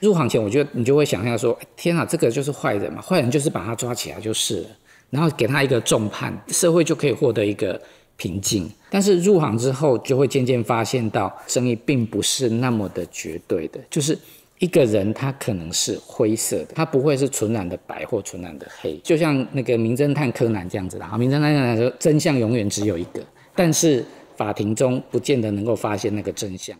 入行前，我觉得你就会想象说：“天啊，这个就是坏人嘛，坏人就是把他抓起来就是了，然后给他一个重判，社会就可以获得一个平静。”但是入行之后，就会渐渐发现到，正义并不是那么的绝对的，就是一个人他可能是灰色的，他不会是纯然的白或纯然的黑。就像那个名侦探柯南这样子啦，名侦探柯南说：“真相永远只有一个，但是法庭中不见得能够发现那个真相。”